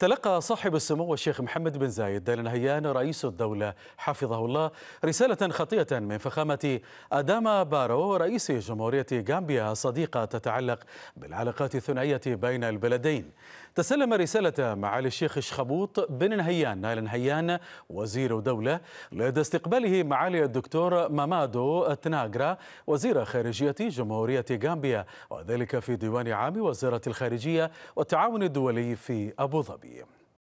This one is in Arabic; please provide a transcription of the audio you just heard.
تلقى صاحب السمو الشيخ محمد بن زايد آل نهيان رئيس الدولة حفظه الله رسالة خطية من فخامة أداما بارو رئيس جمهورية غامبيا صديقة تتعلق بالعلاقات الثنائية بين البلدين تسلم رسالة معالي الشيخ شخبوط بن نهيان آل نهيان وزير دولة لدى استقباله معالي الدكتور مامادو تناغرا وزير خارجية جمهورية غامبيا وذلك في ديوان عام وزارة الخارجية والتعاون الدولي في أبو ظبي